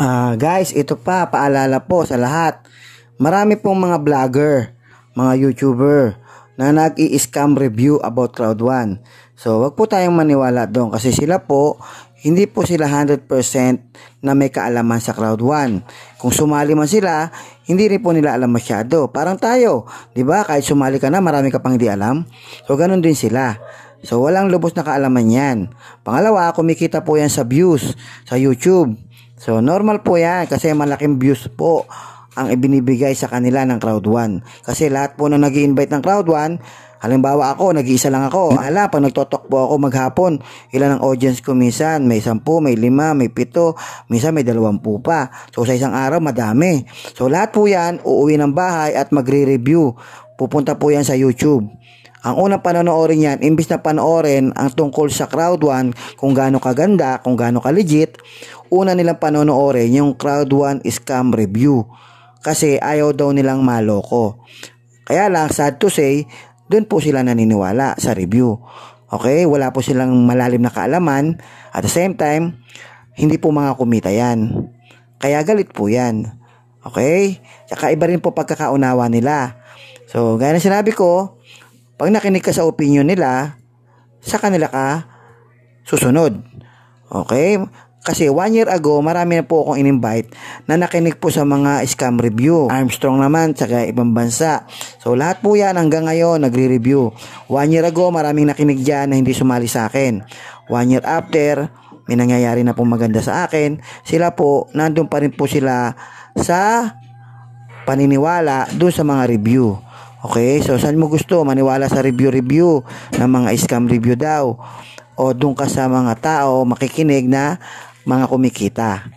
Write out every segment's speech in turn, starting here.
Uh, guys, ito pa, paalala po sa lahat. Marami pong mga vlogger, mga YouTuber na nag-i-scam review about Cloud1. So, wag po tayong maniwala doon kasi sila po, hindi po sila 100% na may kaalaman sa Cloud1. Kung sumali man sila, hindi rin po nila alam masyado. Parang tayo, 'di ba? Kahit sumali ka na, marami ka pang hindi alam. So, ganun din sila. So, walang lubos na kaalaman 'yan. Pangalawa, kumikita po 'yan sa views sa YouTube. So, normal po yan kasi malaking views po ang ibinibigay sa kanila ng Crowd 1. Kasi lahat po ng nag invite ng Crowd 1, halimbawa ako, nag-iisa lang ako. Hala, pag nagtotok po ako maghapon, ilan ang audience ko minsan? May 10, may 5, may 7, minsan may 20 pa. So, sa isang araw, madami. So, lahat po yan, uuwi ng bahay at magre-review. Pupunta po yan sa YouTube. Ang unang panonoorin niyan, imbis na panoorin ang tungkol sa Crowd 1, kung gaano kaganda, kung gaano ka-legit, una nilang panonoorin yung Crowd 1 Scam Review. Kasi ayaw daw nilang maloko. Kaya lang, sad to say, doon po sila naniniwala sa review. Okay? Wala po silang malalim na kaalaman. At the same time, hindi po mga kumita yan. Kaya galit po yan. Okay? Tsaka iba rin po pagkakaunawa nila. So, gaya na sinabi ko, pag nakinig ka sa opinion nila, sa kanila ka susunod. Okay? Kasi one year ago, marami na po akong in-invite na nakinig po sa mga scam review. Armstrong naman, tsaka ibang bansa. So, lahat po yan hanggang ngayon, nagre-review. One year ago, maraming nakinig dyan na hindi sumali sa akin. One year after, may nangyayari na po maganda sa akin. Sila po, nandun pa rin po sila sa paniniwala dun sa mga review. Okay, so saan mo gusto? Maniwala sa review-review ng mga scam review daw. O doon ka sa mga tao makikinig na mga kumikita.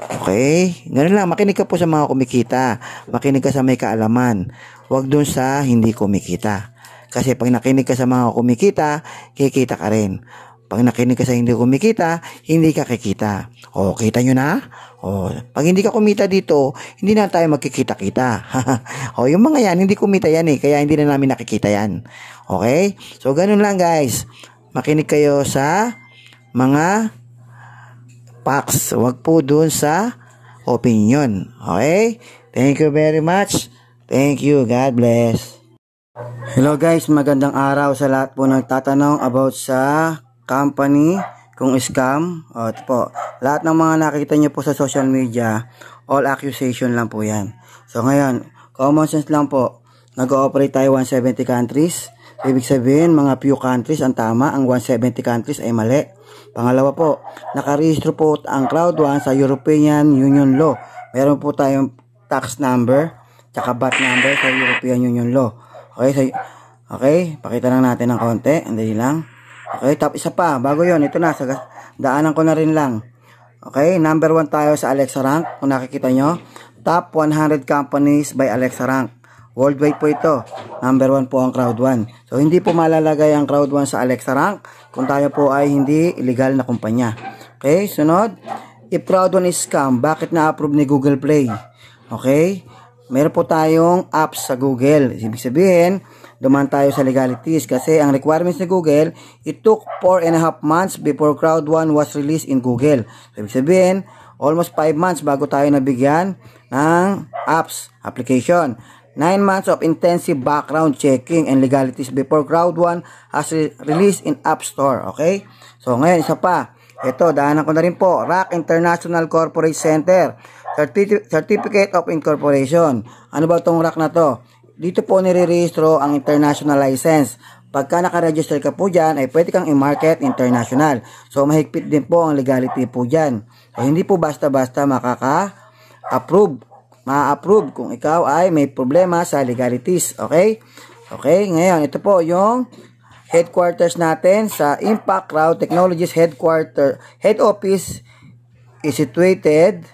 Okay? Ganun lang, makinig ka po sa mga kumikita. Makinig ka sa may kaalaman. Huwag doon sa hindi kumikita. Kasi pag nakinig ka sa mga kumikita, kikita ka rin. Pag nakinig ka sa hindi kumikita, hindi ka kikita. O, kita nyo na? O, pag hindi ka kumita dito, hindi na tayo magkikita-kita. o, yung mga yan, hindi kumita yan eh, kaya hindi na namin nakikita yan. Okay? So, ganun lang guys. Makinig kayo sa mga facts. Huwag po dun sa opinion. Okay? Thank you very much. Thank you. God bless. Hello guys, magandang araw sa lahat po ng tatanong about sa company, kung scam, o po. Lahat ng mga nakikita niyo po sa social media, all accusation lang po yan. So ngayon, common sense lang po, nag-ooperate tayo 170 countries. Ibig sabihin, mga few countries ang tama, ang 170 countries ay mali. Pangalawa po, nakarehistro po ang crowd one sa European Union Law. Meron po tayong tax number, tsaka VAT number sa European Union Law. Okay, so, okay pakita lang natin ng konti, andali lang. Okay, tap isa pa. Bago yon ito na. Sa, daanan ko na rin lang. Okay, number 1 tayo sa Alexa Rank. Kung nakikita nyo, top 100 companies by Alexa Rank. Worldwide po ito. Number 1 po ang Crowd 1. So, hindi po malalagay ang Crowd 1 sa Alexa Rank kung tayo po ay hindi illegal na kumpanya. Okay, sunod. If Crowd 1 is scam, bakit na-approve ni Google Play? Okay, meron po tayong apps sa Google. Ibig sabihin, duman tayo sa legalities kasi ang requirements ni Google, it took 4 and a half months before Crowd 1 was released in Google. So, ibig sabihin, almost 5 months bago tayo nabigyan ng apps, application. 9 months of intensive background checking and legalities before Crowd 1 has re- released in App Store. Okay? So, ngayon, isa pa. Ito, daanan ko na rin po. Rock International Corporate Center. Certi- Certificate of Incorporation. Ano ba itong rock na to? Dito po nire-registro ang international license. Pagka nakaregister ka po dyan, ay pwede kang i-market international. So, mahigpit din po ang legality po dyan. So, hindi po basta-basta makaka-approve. Ma-approve kung ikaw ay may problema sa legalities. Okay? Okay, ngayon, ito po yung headquarters natin sa Impact Crowd Technologies Headquarter Head Office is situated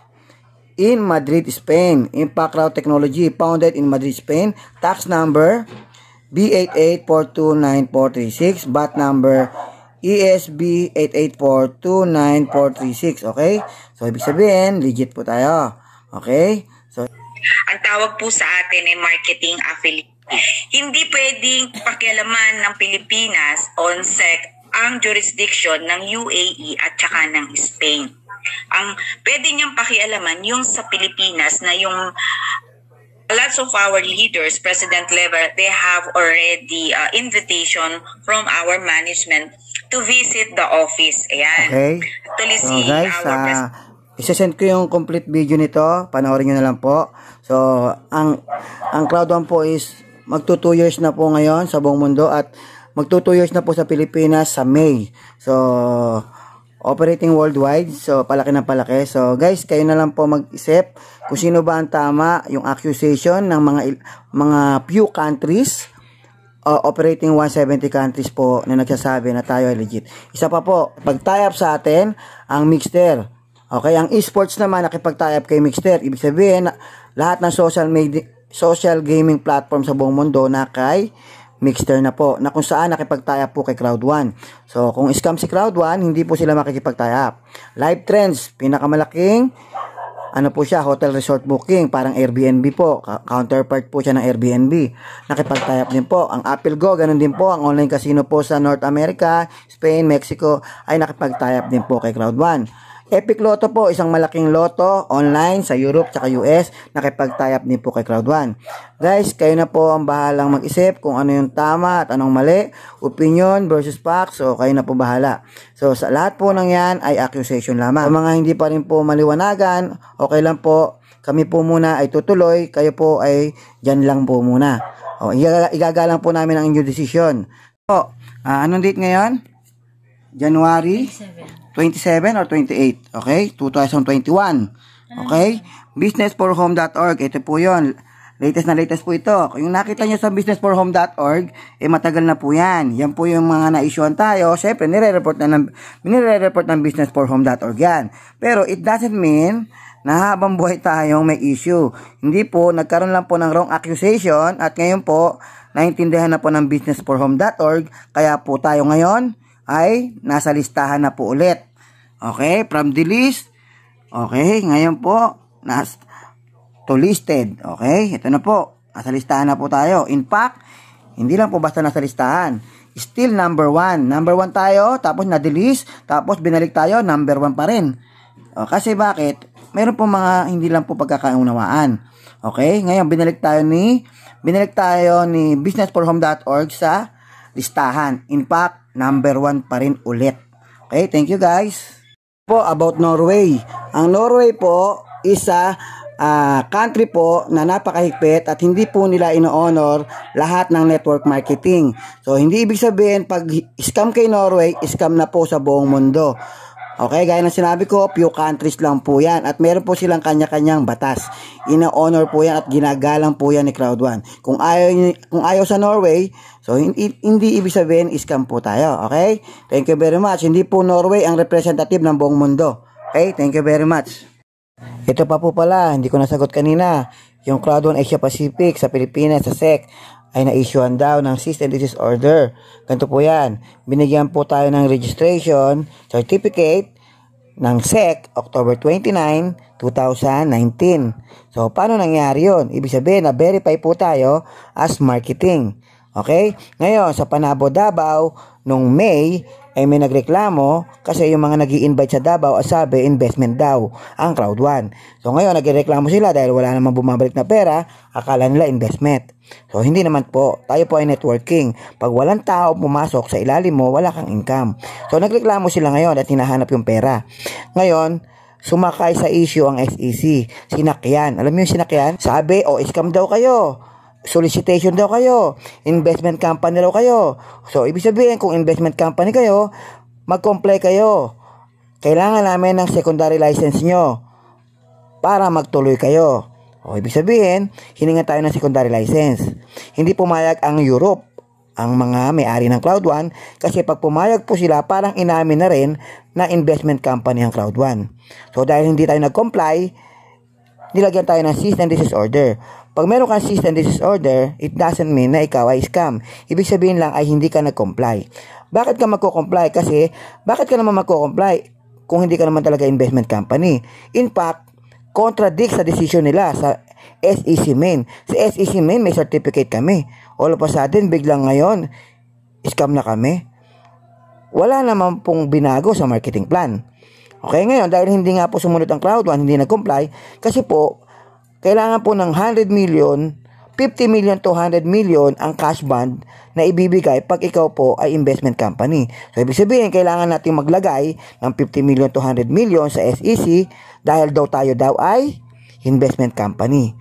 in Madrid, Spain. Impact Cloud Technology, founded in Madrid, Spain. Tax number B88429436, BAT number ESB 88429436, okay? So, ibig sabihin, legit po tayo. Okay? So, ang tawag po sa atin ay marketing affiliate. Hindi pwedeng pakialaman ng Pilipinas, on sec ang jurisdiction ng UAE at saka ng Spain ang pwede niyang pakialaman yung sa Pilipinas na yung lots of our leaders, President Lever, they have already uh, invitation from our management to visit the office. Ayan. Okay. Actually, so, guys, our uh, ah, Isasend ko yung complete video nito. Panoorin nyo na lang po. So, ang, ang Cloud One po is magto 2 years na po ngayon sa buong mundo at magto 2 years na po sa Pilipinas sa May. So, operating worldwide. So, palaki na palaki. So, guys, kayo na lang po mag-isip kung sino ba ang tama yung accusation ng mga mga few countries uh, operating 170 countries po na nagsasabi na tayo ay legit. Isa pa po, pag-tie up sa atin ang mixter. Okay, ang esports naman nakipag-tie up kay mixter. Ibig sabihin, lahat ng social media social gaming platform sa buong mundo na kay Mixter na po na kung saan nakipagtaya po kay Crowd 1. So, kung scam si Crowd 1, hindi po sila makikipagtaya. Live Trends, pinakamalaking ano po siya, hotel resort booking, parang Airbnb po, counterpart po siya ng Airbnb. Nakipagtayap din po. Ang Apple Go, ganun din po. Ang online casino po sa North America, Spain, Mexico, ay nakipagtayap din po kay Crowd1. Epic Lotto po, isang malaking loto online sa Europe at US. Nakipag-tie din po kay Cloud1. Guys, kayo na po ang bahalang mag-isip kung ano yung tama at anong mali. Opinion versus facts, so kayo na po bahala. So sa lahat po ng yan ay accusation lamang. Sa mga hindi pa rin po maliwanagan, okay lang po. Kami po muna ay tutuloy, kayo po ay dyan lang po muna. O, igagalang po namin ang inyong desisyon. So, uh, ah, anong date ngayon? January? 27. 27 or 28, okay? 2021. Ah. Okay? businessforhome.org, ito po 'yon. Latest na latest po ito. Yung nakita nyo sa businessforhome.org, eh matagal na po yan. Yan po yung mga na-issuean tayo. Siyempre, nire-report na ng, nire-report ng businessforhome.org yan. Pero it doesn't mean na habang buhay tayong may issue. Hindi po, nagkaroon lang po ng wrong accusation at ngayon po, naintindihan na po ng businessforhome.org. Kaya po tayo ngayon, ay nasa listahan na po ulit. Okay, from the list. Okay, ngayon po, nas to listed. Okay, ito na po. Nasa listahan na po tayo. In fact, hindi lang po basta nasa listahan. Still number 1. Number 1 tayo, tapos na-delist, tapos binalik tayo, number 1 pa rin. O, kasi bakit? Meron po mga hindi lang po pagkakaunawaan. Okay? Ngayon, binalik tayo ni binalik tayo ni businessforhome.org sa listahan. In fact, number one pa rin ulit. Okay, thank you guys. Po about Norway. Ang Norway po isa uh, country po na napakahigpit at hindi po nila ino-honor lahat ng network marketing. So hindi ibig sabihin pag scam kay Norway, scam na po sa buong mundo. Okay, gaya ng sinabi ko, few countries lang po yan. At meron po silang kanya-kanyang batas. Ina-honor po yan at ginagalang po yan ni Crowd1. Kung ayaw, kung ayaw sa Norway, So, hindi, hindi ibig sabihin scam po tayo. Okay? Thank you very much. Hindi po Norway ang representative ng buong mundo. Okay? Thank you very much. Ito pa po pala, hindi ko nasagot kanina. Yung Cloud 1 Asia Pacific sa Pilipinas, sa SEC, ay na-issuean daw ng cease and desist order. Ganito po yan. Binigyan po tayo ng registration certificate ng SEC October 29, 2019. So, paano nangyari yon? Ibig sabihin na verify po tayo as marketing. Okay? Ngayon, sa Panabo, Davao, nung May, ay may nagreklamo kasi yung mga nag invite sa Davao sabi investment daw ang Crowd1. So ngayon nagreklamo sila dahil wala namang bumabalik na pera, akala nila investment. So hindi naman po, tayo po ay networking. Pag walang tao pumasok sa ilalim mo, wala kang income. So nagreklamo sila ngayon at hinahanap yung pera. Ngayon, sumakay sa issue ang SEC, sinakyan. Alam mo yung sinakyan? Sabi, o oh, scam daw kayo solicitation daw kayo, investment company daw kayo. So, ibig sabihin, kung investment company kayo, mag-comply kayo. Kailangan namin ng secondary license nyo para magtuloy kayo. O, ibig sabihin, hininga tayo ng secondary license. Hindi pumayag ang Europe ang mga may-ari ng Cloud One kasi pag pumayag po sila parang inamin na rin na investment company ang Cloud One. So dahil hindi tayo nag-comply, nilagyan tayo ng cease and desist order. Pag meron kang cease and desist order, it doesn't mean na ikaw ay scam. Ibig sabihin lang ay hindi ka nag-comply. Bakit ka magko-comply? Kasi, bakit ka naman magko-comply kung hindi ka naman talaga investment company? In fact, contradict sa decision nila sa SEC main. Sa SEC main, may certificate kami. All of a sudden, biglang ngayon, scam na kami. Wala naman pong binago sa marketing plan. Okay, ngayon, dahil hindi nga po sumunod ang Cloud1, hindi nag-comply, kasi po, kailangan po ng 100 million, 50 million to 100 million ang cash bond na ibibigay pag ikaw po ay investment company. So, ibig sabihin, kailangan natin maglagay ng 50 million to 100 million sa SEC dahil daw tayo daw ay investment company.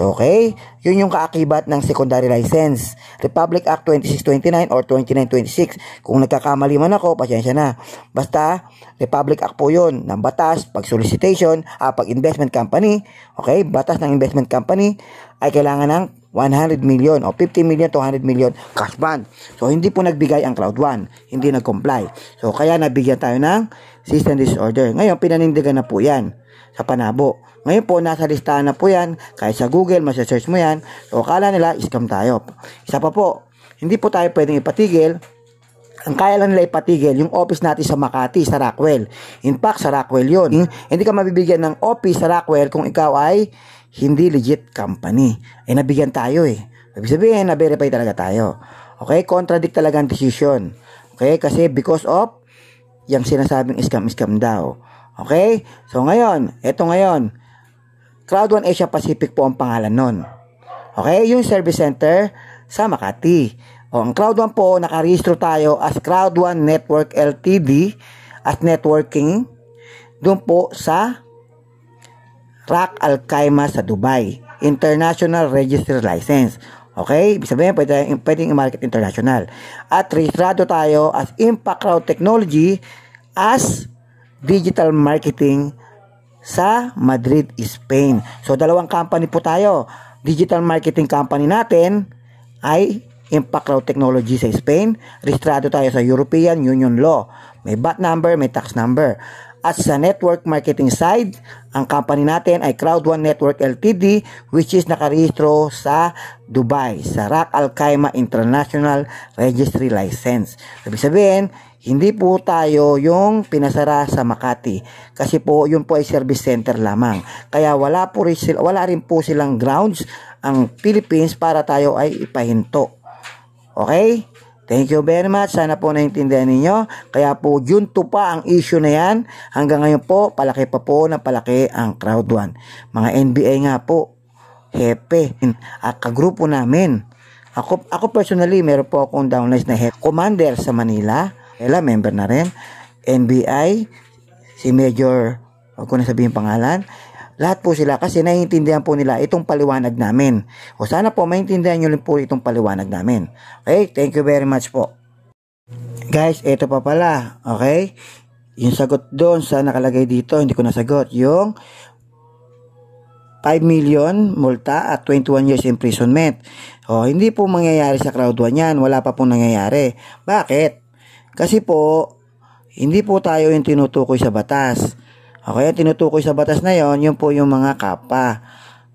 Okay? Yun yung kaakibat ng secondary license. Republic Act 2629 or 2926. Kung nagkakamali man ako, pasensya na. Basta, Republic Act po yun ng batas pag solicitation, ah, pag investment company, okay, batas ng investment company ay kailangan ng 100 million o 50 million to 100 million cash bond. So, hindi po nagbigay ang Cloud One. Hindi nag-comply. So, kaya nabigyan tayo ng cease and disorder. Ngayon, pinanindigan na po yan sa Panabo. Ngayon po, nasa listahan na po yan. Kahit sa Google, masasearch mo yan. So, akala nila, scam tayo. Isa pa po, hindi po tayo pwedeng ipatigil ang kaya lang nila ipatigil yung office natin sa Makati, sa Rockwell. In fact, sa Rockwell yun. Hindi ka mabibigyan ng office sa Rockwell kung ikaw ay hindi legit company. Ay eh, nabigyan tayo eh. Ibig sabihin, na-verify talaga tayo. Okay? Contradict talaga ang decision. Okay? Kasi because of yung sinasabing scam-scam daw. Okay? So ngayon, eto ngayon, Cloud One Asia Pacific po ang pangalan nun. Okay? Yung service center sa Makati. O, ang Cloud One po, nakarehistro tayo as Cloud One Network LTD at networking doon po sa Rak Al Khaimah sa Dubai. International Register License. Okay? Ibig sabihin, pwede, tayong, pwedeng i-market international. At rehistrado tayo as Impact Cloud Technology as Digital Marketing sa Madrid, Spain. So dalawang company po tayo. Digital marketing company natin ay Impact Cloud Technology sa Spain. Registrado tayo sa European Union Law. May VAT number, may tax number. At sa network marketing side, ang company natin ay Crowd One Network LTD which is nakarehistro sa Dubai, sa Rak Al Khaimah International Registry License. Ibig sabihin, hindi po tayo yung pinasara sa Makati kasi po yun po ay service center lamang. Kaya wala po rin sila, wala rin po silang grounds ang Philippines para tayo ay ipahinto. Okay? Thank you very much. Sana po naintindihan ninyo. Kaya po, June 2 pa ang issue na yan. Hanggang ngayon po, palaki pa po na palaki ang crowd 1. Mga NBA nga po, hepe, at kagrupo namin. Ako, ako personally, meron po akong downlines na hepe. Commander sa Manila, Ella, member na rin. NBI, si Major, huwag ko na sabihin pangalan. Lahat po sila kasi naiintindihan po nila itong paliwanag namin. O sana po maintindihan nyo rin po itong paliwanag namin. Okay, thank you very much po. Guys, ito pa pala, okay? Yung sagot doon sa nakalagay dito, hindi ko nasagot. Yung 5 million multa at 21 years imprisonment. O, hindi po mangyayari sa crowd 1 yan. Wala pa pong nangyayari. Bakit? Kasi po, hindi po tayo yung tinutukoy sa batas. Okay, tinutukoy sa batas na yon, yun po yung mga kapa.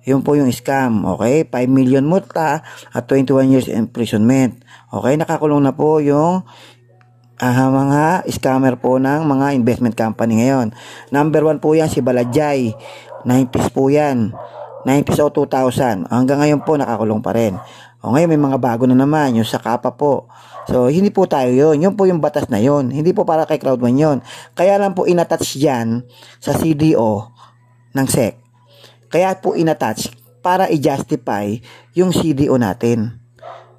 Yun po yung scam, okay? 5 million multa at 21 years imprisonment. Okay, nakakulong na po yung uh, mga scammer po ng mga investment company ngayon. Number 1 po yan si Balajay. 90s po yan. 90s o 2000. Hanggang ngayon po nakakulong pa rin. O ngayon may mga bago na naman, yung sa kapa po. So, hindi po tayo yun. Yun po yung batas na yun. Hindi po para kay Crowdman 1 yun. Kaya lang po inattach yan sa CDO ng SEC. Kaya po inattach para i-justify yung CDO natin.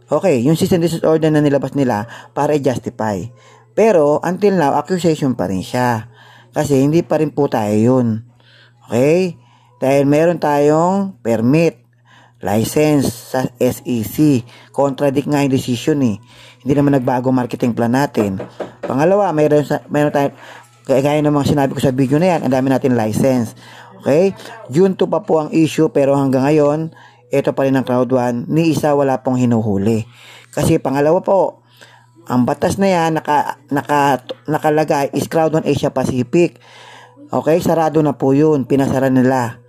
Okay, yung cease and desist order na nilabas nila para i-justify. Pero, until now, accusation pa rin siya. Kasi hindi pa rin po tayo yun. Okay? Dahil meron tayong permit, license sa SEC. Contradict nga yung decision eh. Hindi naman nagbago marketing plan natin. Pangalawa, mayroon, sa, mayroon tayo, kaya ng mga sinabi ko sa video na yan, ang dami natin license. Okay? June to pa po ang issue pero hanggang ngayon, ito pa rin ang Cloud One, ni isa wala pong hinuhuli. Kasi pangalawa po, ang batas na yan naka, naka, nakalagay is Cloud One Asia Pacific. Okay, sarado na po yun. Pinasara nila.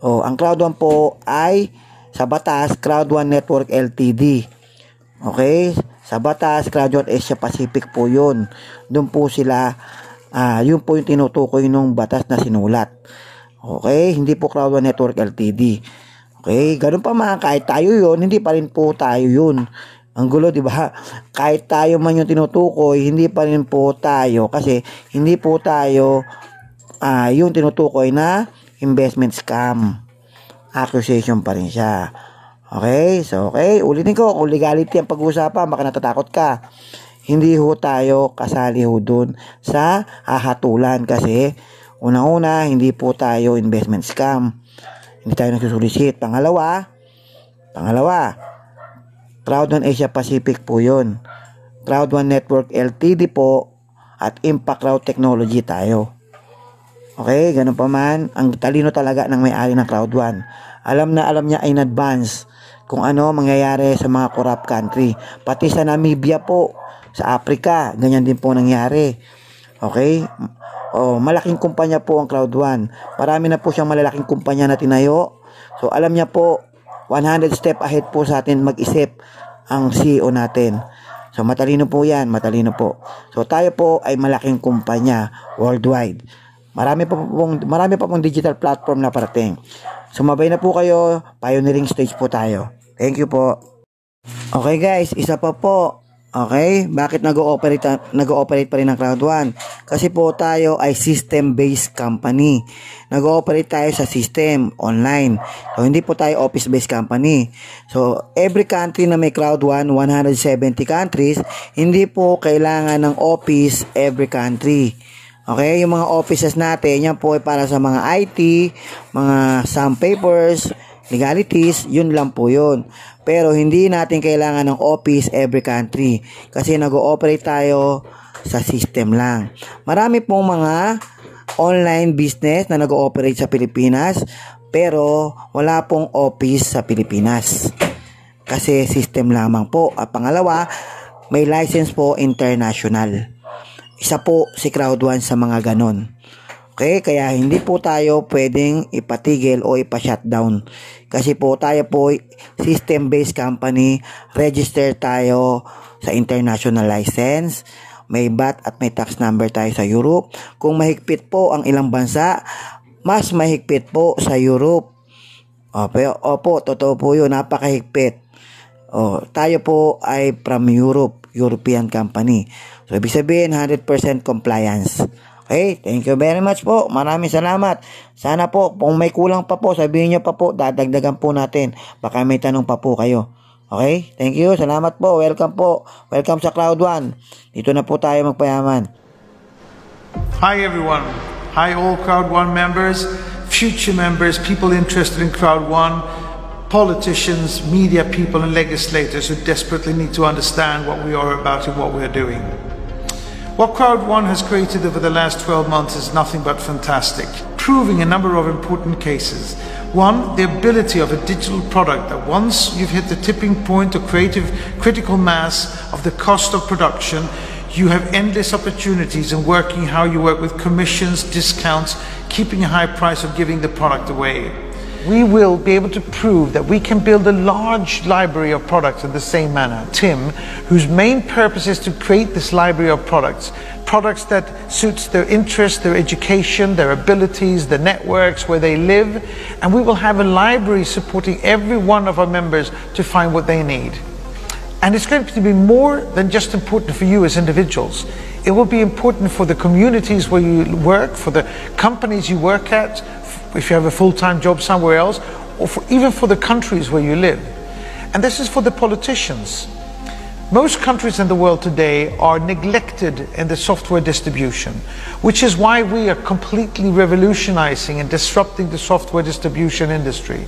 O, oh, ang Cloud One po ay sa batas, Cloud One Network LTD. Okay? Sa Batas, Graduate Asia Pacific po yun. Doon po sila, uh, yun po yung tinutukoy ng batas na sinulat. Okay, hindi po Crowd Network LTD. Okay, ganun pa man, kahit tayo yun, hindi pa rin po tayo yun. Ang gulo, di ba? Kahit tayo man yung tinutukoy, hindi pa rin po tayo kasi hindi po tayo uh, yung tinutukoy na investment scam. Accusation pa rin siya. Okay? So, okay. Ulitin ko, kung legality ang pag-uusapan, baka natatakot ka. Hindi ho tayo kasali ho dun sa hahatulan kasi una una hindi po tayo investment scam. Hindi tayo nagsusulisit. Pangalawa, pangalawa, Crowd1 Asia Pacific po yun. Crowd1 Network LTD po at Impact Cloud Technology tayo. Okay, ganun pa man, ang talino talaga ng may-ari ng Crowd1. Alam na alam niya in advance kung ano mangyayari sa mga corrupt country. Pati sa Namibia po, sa Africa, ganyan din po nangyari. Okay? Oh, malaking kumpanya po ang Cloud One. Marami na po siyang malalaking kumpanya na tinayo. So alam niya po 100 step ahead po sa atin mag-isip ang CEO natin. So matalino po 'yan, matalino po. So tayo po ay malaking kumpanya worldwide. Marami pa pong marami pa pong digital platform na parating. Sumabay na po kayo, pioneering stage po tayo. Thank you po. Okay guys, isa pa po. Okay? Bakit nag-ooperate nag-ooperate pa rin ang Cloud One? Kasi po tayo ay system-based company. Nag-ooperate tayo sa system online. So hindi po tayo office-based company. So every country na may Cloud One, 170 countries, hindi po kailangan ng office every country. Okay, yung mga offices natin, yan po ay para sa mga IT, mga some papers, legalities, yun lang po yun. Pero hindi natin kailangan ng office every country kasi nag-ooperate tayo sa system lang. Marami pong mga online business na nag-ooperate sa Pilipinas pero wala pong office sa Pilipinas. Kasi system lamang po. At pangalawa, may license po international. Isa po si Crowd1 sa mga ganon. Okay, kaya hindi po tayo pwedeng ipatigil o ipa-shutdown. Kasi po tayo po system-based company, register tayo sa international license, may VAT at may tax number tayo sa Europe. Kung mahigpit po ang ilang bansa, mas mahigpit po sa Europe. Opo, opo totoo po yun, napakahigpit. O, tayo po ay from Europe, European company. So, ibig sabihin, 100% compliance. Okay, thank you very much po. Maraming salamat. Sana po, kung may kulang pa po, sabihin nyo pa po, dadagdagan po natin. Baka may tanong pa po kayo. Okay, thank you. Salamat po. Welcome po. Welcome sa Cloud One. Dito na po tayo magpayaman. Hi everyone. Hi all Cloud One members, future members, people interested in Cloud One, politicians, media people and legislators who desperately need to understand what we are about and what we are doing. What Crowd1 has created over the last 12 months is nothing but fantastic, proving a number of important cases. One, the ability of a digital product that once you've hit the tipping point or creative critical mass of the cost of production, you have endless opportunities in working how you work with commissions, discounts, keeping a high price or giving the product away we will be able to prove that we can build a large library of products in the same manner. Tim, whose main purpose is to create this library of products, products that suits their interests, their education, their abilities, the networks where they live, and we will have a library supporting every one of our members to find what they need. And it's going to be more than just important for you as individuals. It will be important for the communities where you work, for the companies you work at, if you have a full-time job somewhere else, or for, even for the countries where you live. And this is for the politicians. Most countries in the world today are neglected in the software distribution, which is why we are completely revolutionizing and disrupting the software distribution industry.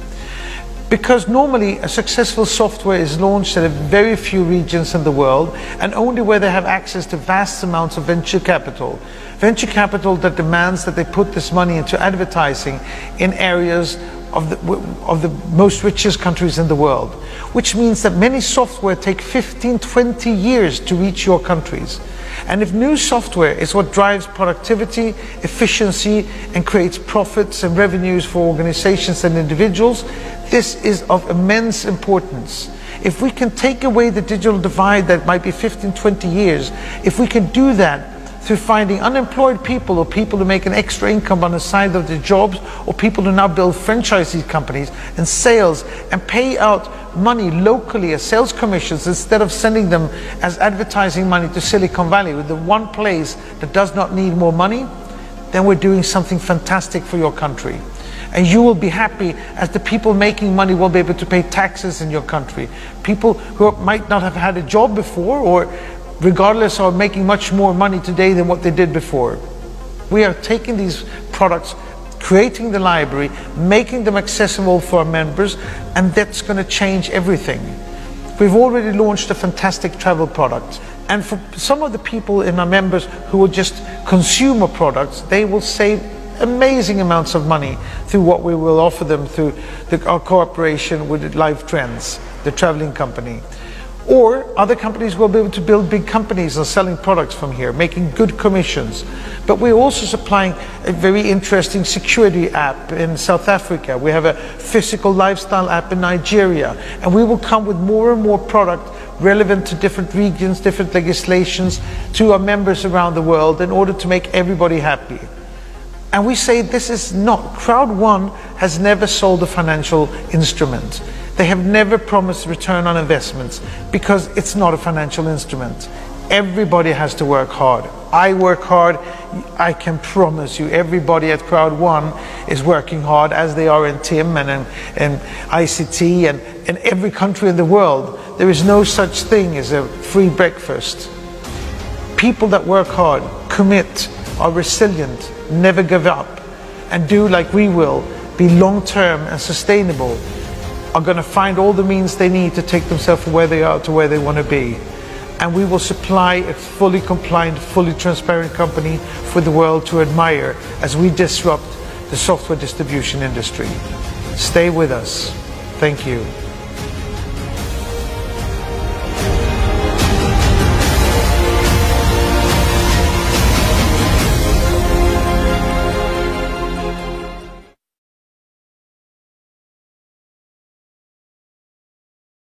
Because normally a successful software is launched in very few regions in the world and only where they have access to vast amounts of venture capital venture capital that demands that they put this money into advertising in areas of the, of the most richest countries in the world, which means that many software take 15, 20 years to reach your countries. And if new software is what drives productivity, efficiency, and creates profits and revenues for organizations and individuals, this is of immense importance. If we can take away the digital divide that might be 15, 20 years, if we can do that, through finding unemployed people or people who make an extra income on the side of their jobs or people who now build franchisee companies and sales and pay out money locally as sales commissions instead of sending them as advertising money to Silicon Valley with the one place that does not need more money, then we're doing something fantastic for your country and you will be happy as the people making money will be able to pay taxes in your country. People who might not have had a job before or regardless, are making much more money today than what they did before. We are taking these products, creating the library, making them accessible for our members, and that's going to change everything. We've already launched a fantastic travel product. And for some of the people in our members who are just consumer products, they will save amazing amounts of money through what we will offer them through the, our cooperation with Live Trends, the traveling company. Or other companies will be able to build big companies and selling products from here, making good commissions. But we're also supplying a very interesting security app in South Africa. We have a physical lifestyle app in Nigeria. And we will come with more and more product relevant to different regions, different legislations, to our members around the world in order to make everybody happy. And we say this is not, Crowd One has never sold a financial instrument. They have never promised return on investments because it's not a financial instrument. Everybody has to work hard. I work hard. I can promise you, everybody at Crowd One is working hard, as they are in TIM and in, in ICT and in every country in the world. There is no such thing as a free breakfast. People that work hard, commit, are resilient, never give up, and do like we will, be long term and sustainable are going to find all the means they need to take themselves from where they are to where they want to be. And we will supply a fully compliant, fully transparent company for the world to admire as we disrupt the software distribution industry. Stay with us. Thank you.